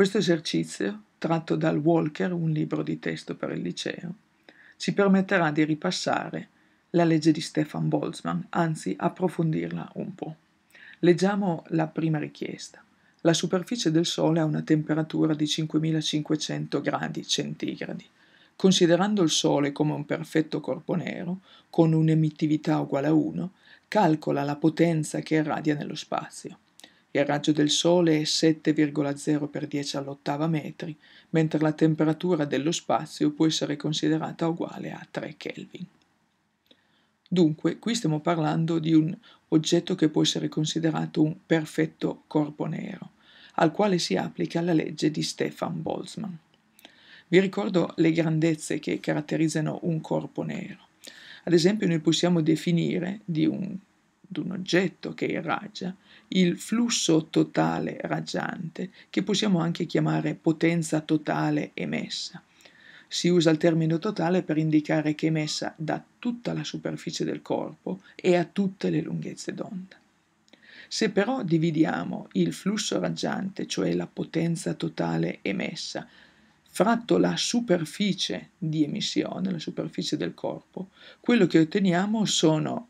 Questo esercizio, tratto dal Walker, un libro di testo per il liceo, ci permetterà di ripassare la legge di Stefan Boltzmann, anzi approfondirla un po'. Leggiamo la prima richiesta. La superficie del Sole ha una temperatura di 5500 gradi centigradi. Considerando il Sole come un perfetto corpo nero, con un'emittività uguale a 1, calcola la potenza che irradia nello spazio il raggio del Sole è 7,0 per 10 all'ottava metri, mentre la temperatura dello spazio può essere considerata uguale a 3 Kelvin. Dunque, qui stiamo parlando di un oggetto che può essere considerato un perfetto corpo nero, al quale si applica la legge di Stefan Boltzmann. Vi ricordo le grandezze che caratterizzano un corpo nero. Ad esempio, noi possiamo definire di un, di un oggetto che irraggia il flusso totale raggiante, che possiamo anche chiamare potenza totale emessa. Si usa il termine totale per indicare che è emessa da tutta la superficie del corpo e a tutte le lunghezze d'onda. Se però dividiamo il flusso raggiante, cioè la potenza totale emessa, fratto la superficie di emissione, la superficie del corpo, quello che otteniamo sono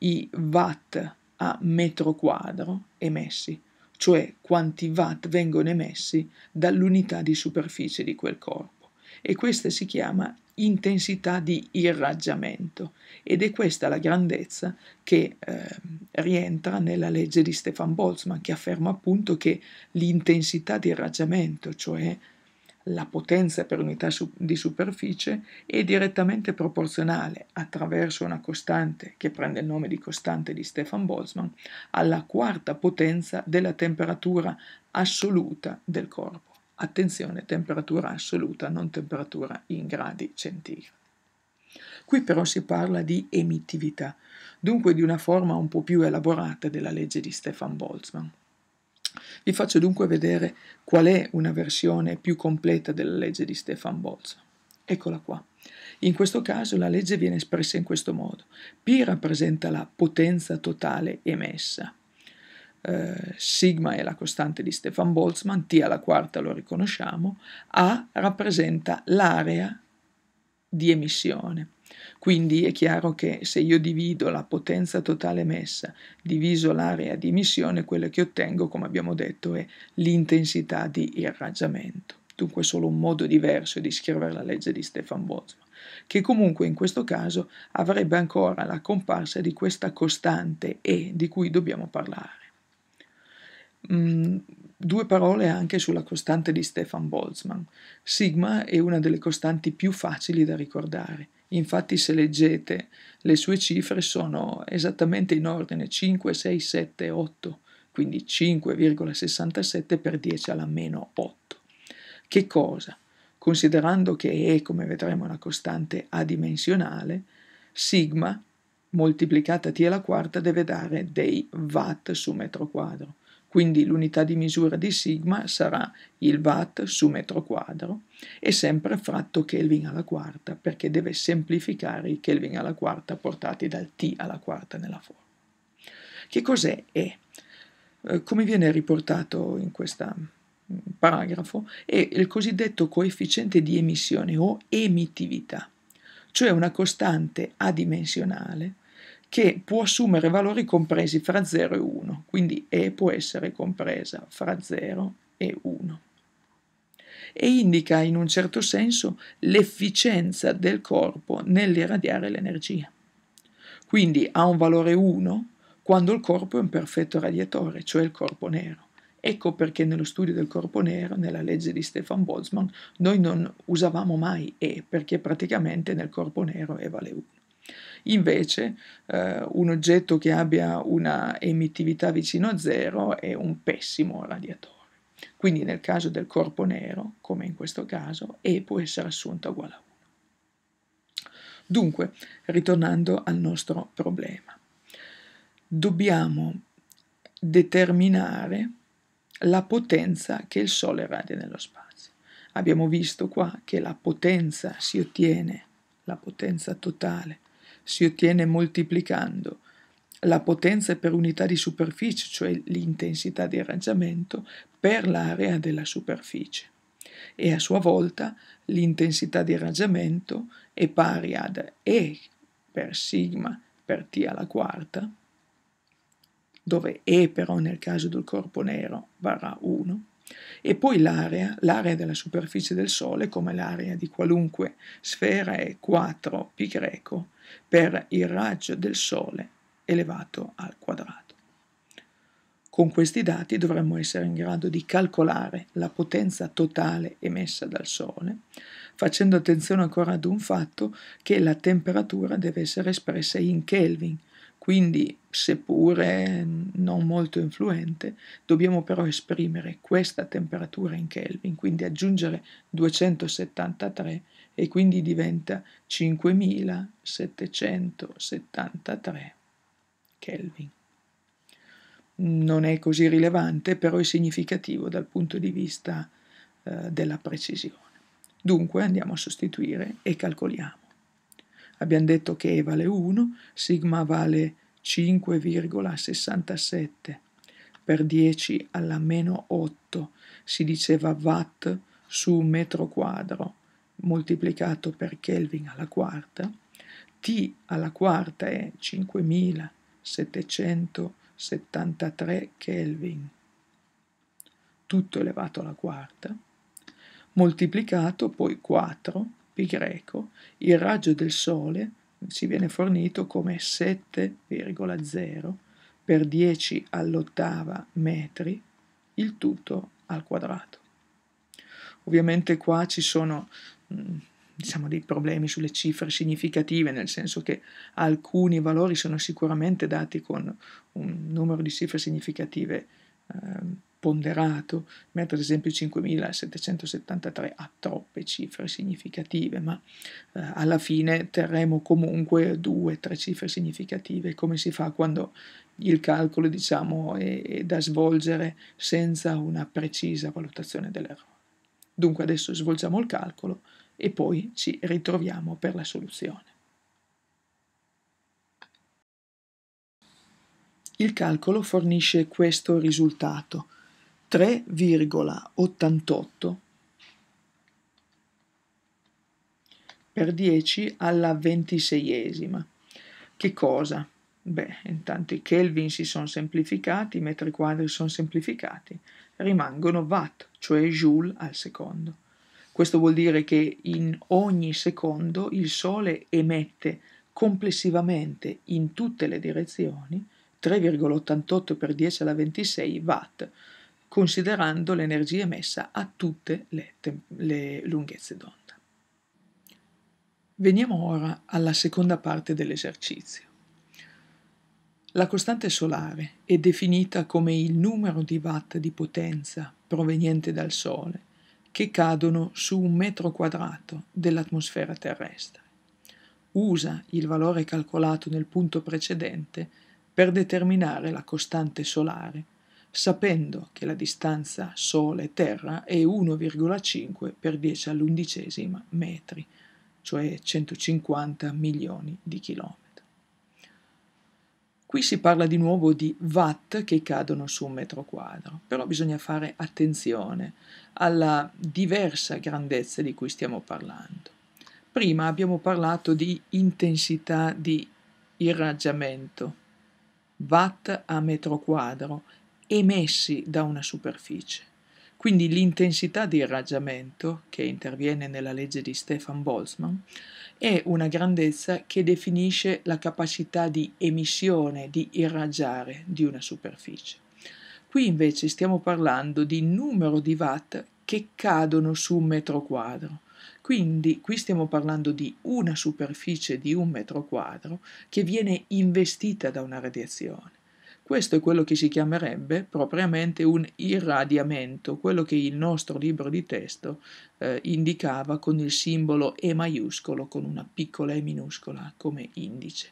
i watt a metro quadro emessi, cioè quanti watt vengono emessi dall'unità di superficie di quel corpo. E questa si chiama intensità di irraggiamento ed è questa la grandezza che eh, rientra nella legge di Stefan Boltzmann che afferma appunto che l'intensità di irraggiamento, cioè la potenza per unità di superficie è direttamente proporzionale, attraverso una costante che prende il nome di costante di Stefan Boltzmann, alla quarta potenza della temperatura assoluta del corpo. Attenzione, temperatura assoluta, non temperatura in gradi centigradi. Qui però si parla di emittività, dunque di una forma un po' più elaborata della legge di Stefan Boltzmann. Vi faccio dunque vedere qual è una versione più completa della legge di Stefan Bolza. Eccola qua. In questo caso la legge viene espressa in questo modo. P rappresenta la potenza totale emessa. Eh, sigma è la costante di Stefan Boltzmann, T alla quarta lo riconosciamo, A rappresenta l'area di emissione. Quindi è chiaro che se io divido la potenza totale emessa diviso l'area di emissione, quello che ottengo, come abbiamo detto, è l'intensità di irraggiamento. Dunque solo un modo diverso di scrivere la legge di Stefan Boltzmann che comunque in questo caso avrebbe ancora la comparsa di questa costante E di cui dobbiamo parlare. Mm, due parole anche sulla costante di Stefan Boltzmann. Sigma è una delle costanti più facili da ricordare. Infatti se leggete le sue cifre sono esattamente in ordine 5, 6, 7, 8, quindi 5,67 per 10 alla meno 8. Che cosa? Considerando che E, come vedremo, è una costante adimensionale, sigma moltiplicata t alla quarta deve dare dei watt su metro quadro quindi l'unità di misura di sigma sarà il watt su metro quadro e sempre fratto Kelvin alla quarta perché deve semplificare i Kelvin alla quarta portati dal T alla quarta nella forma. Che cos'è E? Eh, come viene riportato in questo mm, paragrafo, è il cosiddetto coefficiente di emissione o emittività, cioè una costante adimensionale che può assumere valori compresi fra 0 e 1, quindi E può essere compresa fra 0 e 1 e indica in un certo senso l'efficienza del corpo nell'irradiare l'energia. Quindi ha un valore 1 quando il corpo è un perfetto radiatore, cioè il corpo nero. Ecco perché nello studio del corpo nero, nella legge di Stefan Boltzmann, noi non usavamo mai E, perché praticamente nel corpo nero E vale 1. Invece eh, un oggetto che abbia una emittività vicino a zero è un pessimo radiatore. Quindi nel caso del corpo nero, come in questo caso, E può essere assunta uguale a 1. Dunque, ritornando al nostro problema, dobbiamo determinare la potenza che il Sole radia nello spazio. Abbiamo visto qua che la potenza si ottiene, la potenza totale, si ottiene moltiplicando la potenza per unità di superficie, cioè l'intensità di arrangiamento, per l'area della superficie. E a sua volta l'intensità di arrangiamento è pari ad E per sigma per T alla quarta, dove E però nel caso del corpo nero varrà 1, e poi l'area, l'area della superficie del Sole, come l'area di qualunque sfera, è 4π per il raggio del Sole elevato al quadrato. Con questi dati dovremmo essere in grado di calcolare la potenza totale emessa dal Sole, facendo attenzione ancora ad un fatto che la temperatura deve essere espressa in Kelvin, quindi, seppure non molto influente, dobbiamo però esprimere questa temperatura in Kelvin, quindi aggiungere 273 e quindi diventa 5773 Kelvin. Non è così rilevante, però è significativo dal punto di vista eh, della precisione. Dunque andiamo a sostituire e calcoliamo. Abbiamo detto che E vale 1, sigma vale 5,67 per 10 alla meno 8 si diceva watt su metro quadro moltiplicato per Kelvin alla quarta, T alla quarta è 5773 Kelvin, tutto elevato alla quarta, moltiplicato poi 4 pi greco, il raggio del Sole ci viene fornito come 7,0 per 10 all'ottava metri, il tutto al quadrato. Ovviamente qua ci sono mm, diciamo, dei problemi sulle cifre significative, nel senso che alcuni valori sono sicuramente dati con un numero di cifre significative Ehm, ponderato, mentre ad esempio 5773 ha troppe cifre significative, ma eh, alla fine terremo comunque due, o tre cifre significative, come si fa quando il calcolo diciamo, è, è da svolgere senza una precisa valutazione dell'errore. Dunque adesso svolgiamo il calcolo e poi ci ritroviamo per la soluzione. Il calcolo fornisce questo risultato: 3,88 per 10 alla ventiseiesima. Che cosa? Beh, intanto i Kelvin si sono semplificati, i metri quadri sono semplificati, rimangono watt, cioè joule al secondo. Questo vuol dire che in ogni secondo il Sole emette complessivamente in tutte le direzioni 3,88 per 10 alla 26 watt, considerando l'energia emessa a tutte le, le lunghezze d'onda. Veniamo ora alla seconda parte dell'esercizio. La costante solare è definita come il numero di watt di potenza proveniente dal Sole che cadono su un metro quadrato dell'atmosfera terrestre. Usa il valore calcolato nel punto precedente per determinare la costante solare, sapendo che la distanza Sole-Terra è 1,5 per 10 all'undicesima metri, cioè 150 milioni di chilometri. Qui si parla di nuovo di watt che cadono su un metro quadro, però bisogna fare attenzione alla diversa grandezza di cui stiamo parlando. Prima abbiamo parlato di intensità di irraggiamento watt a metro quadro emessi da una superficie. Quindi l'intensità di irraggiamento, che interviene nella legge di Stefan Boltzmann, è una grandezza che definisce la capacità di emissione, di irraggiare di una superficie. Qui invece stiamo parlando di numero di watt che cadono su un metro quadro. Quindi qui stiamo parlando di una superficie di un metro quadro che viene investita da una radiazione. Questo è quello che si chiamerebbe propriamente un irradiamento, quello che il nostro libro di testo eh, indicava con il simbolo E maiuscolo, con una piccola E minuscola come indice.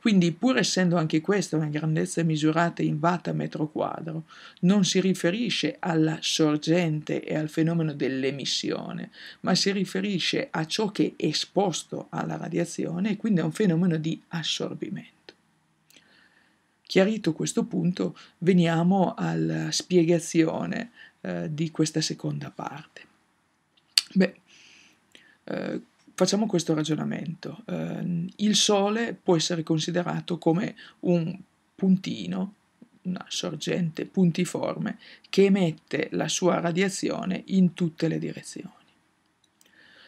Quindi, pur essendo anche questa una grandezza misurata in watt a metro quadro, non si riferisce alla sorgente e al fenomeno dell'emissione, ma si riferisce a ciò che è esposto alla radiazione e quindi a un fenomeno di assorbimento. Chiarito questo punto, veniamo alla spiegazione eh, di questa seconda parte. Beh, eh, Facciamo questo ragionamento. Ehm, il Sole può essere considerato come un puntino, una sorgente puntiforme, che emette la sua radiazione in tutte le direzioni.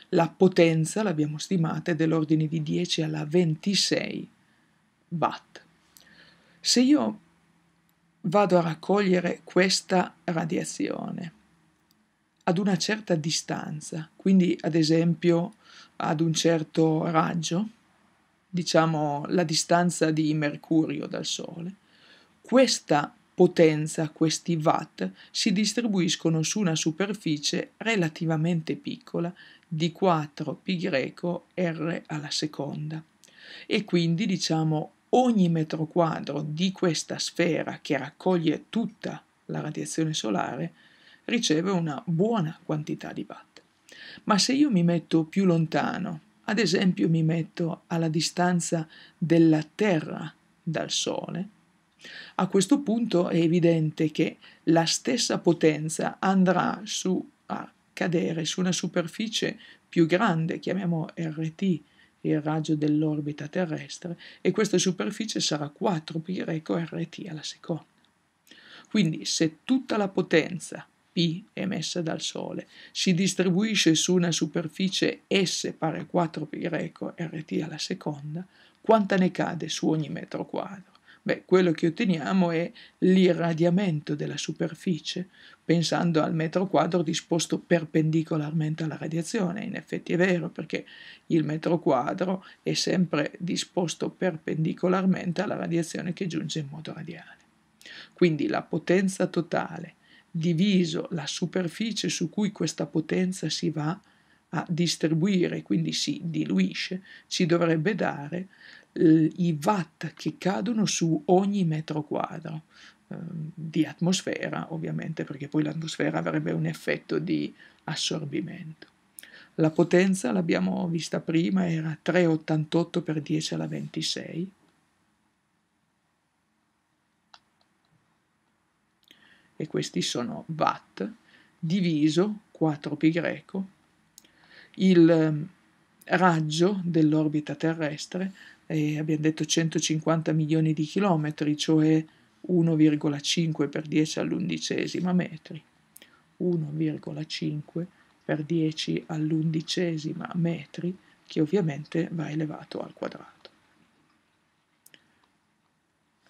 La potenza, l'abbiamo stimata, è dell'ordine di 10 alla 26 watt. Se io vado a raccogliere questa radiazione ad una certa distanza, quindi ad esempio ad un certo raggio, diciamo la distanza di Mercurio dal Sole, questa potenza, questi watt, si distribuiscono su una superficie relativamente piccola di 4 π r alla seconda. E quindi diciamo ogni metro quadro di questa sfera che raccoglie tutta la radiazione solare riceve una buona quantità di watt. Ma se io mi metto più lontano, ad esempio mi metto alla distanza della Terra dal Sole, a questo punto è evidente che la stessa potenza andrà su, a cadere su una superficie più grande, chiamiamo RT, il raggio dell'orbita terrestre, e questa superficie sarà 4 pi RT alla seconda. Quindi se tutta la potenza P emessa dal Sole si distribuisce su una superficie S pari a 4π RT alla seconda, quanta ne cade su ogni metro quadro? Beh, quello che otteniamo è l'irradiamento della superficie, pensando al metro quadro disposto perpendicolarmente alla radiazione. In effetti è vero, perché il metro quadro è sempre disposto perpendicolarmente alla radiazione che giunge in modo radiale. Quindi la potenza totale diviso la superficie su cui questa potenza si va a distribuire, quindi si diluisce, ci dovrebbe dare eh, i watt che cadono su ogni metro quadro ehm, di atmosfera, ovviamente, perché poi l'atmosfera avrebbe un effetto di assorbimento. La potenza, l'abbiamo vista prima, era 388 per 10 alla 26 e questi sono watt, diviso 4π greco, il ehm, raggio dell'orbita terrestre, eh, abbiamo detto 150 milioni di chilometri, cioè 1,5 per 10 all'undicesima metri. 1,5 per 10 all'undicesima metri, che ovviamente va elevato al quadrato.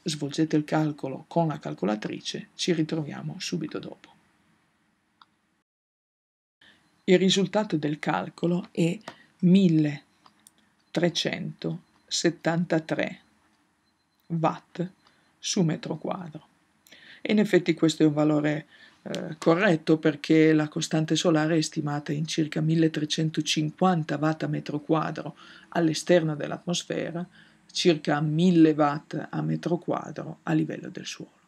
Svolgete il calcolo con la calcolatrice, ci ritroviamo subito dopo. Il risultato del calcolo è 1373 watt su metro quadro. E in effetti questo è un valore eh, corretto perché la costante solare è stimata in circa 1350 watt a metro quadro all'esterno dell'atmosfera, circa 1000 watt a metro quadro a livello del suolo.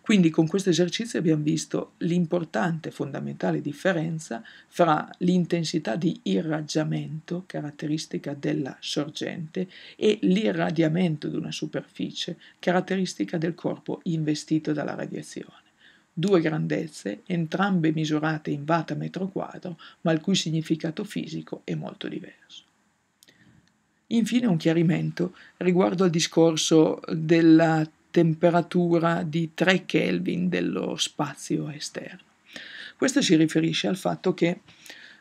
Quindi con questo esercizio abbiamo visto l'importante fondamentale differenza fra l'intensità di irraggiamento, caratteristica della sorgente, e l'irradiamento di una superficie, caratteristica del corpo investito dalla radiazione. Due grandezze, entrambe misurate in watt a metro quadro, ma il cui significato fisico è molto diverso. Infine un chiarimento riguardo al discorso della temperatura di 3 Kelvin dello spazio esterno. Questo si riferisce al fatto che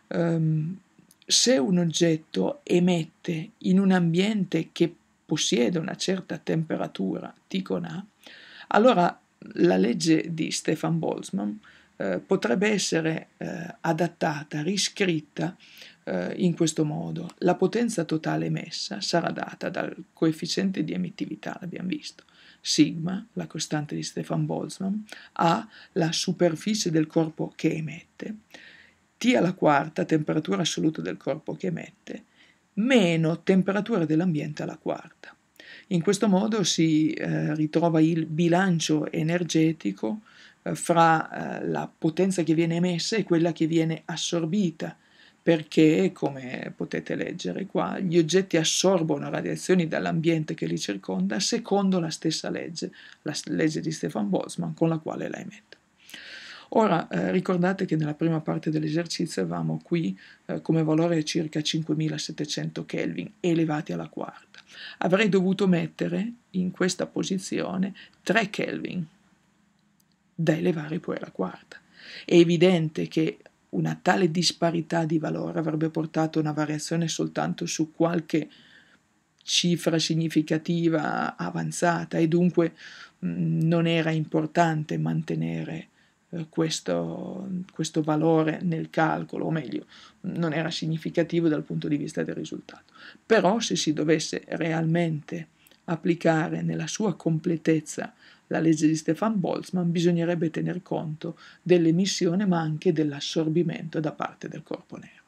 ehm, se un oggetto emette in un ambiente che possiede una certa temperatura, T con A, allora la legge di Stefan Boltzmann eh, potrebbe essere eh, adattata, riscritta eh, in questo modo. La potenza totale emessa sarà data dal coefficiente di emittività, l'abbiamo visto, sigma, la costante di Stefan Boltzmann, A, la superficie del corpo che emette, T alla quarta, temperatura assoluta del corpo che emette, meno temperatura dell'ambiente alla quarta. In questo modo si eh, ritrova il bilancio energetico eh, fra eh, la potenza che viene emessa e quella che viene assorbita perché, come potete leggere qua, gli oggetti assorbono radiazioni dall'ambiente che li circonda secondo la stessa legge, la legge di Stefan Boltzmann con la quale la emette. Ora eh, ricordate che nella prima parte dell'esercizio avevamo qui eh, come valore circa 5700 Kelvin elevati alla quarta. Avrei dovuto mettere in questa posizione 3 Kelvin da elevare poi alla quarta. È evidente che una tale disparità di valore avrebbe portato a una variazione soltanto su qualche cifra significativa avanzata e dunque mm, non era importante mantenere eh, questo, questo, valore nel calcolo, o meglio, non era significativo dal punto di vista del risultato. Però se si dovesse realmente applicare nella sua completezza la legge di Stefan Boltzmann, bisognerebbe tener conto dell'emissione ma anche dell'assorbimento da parte del corpo nero.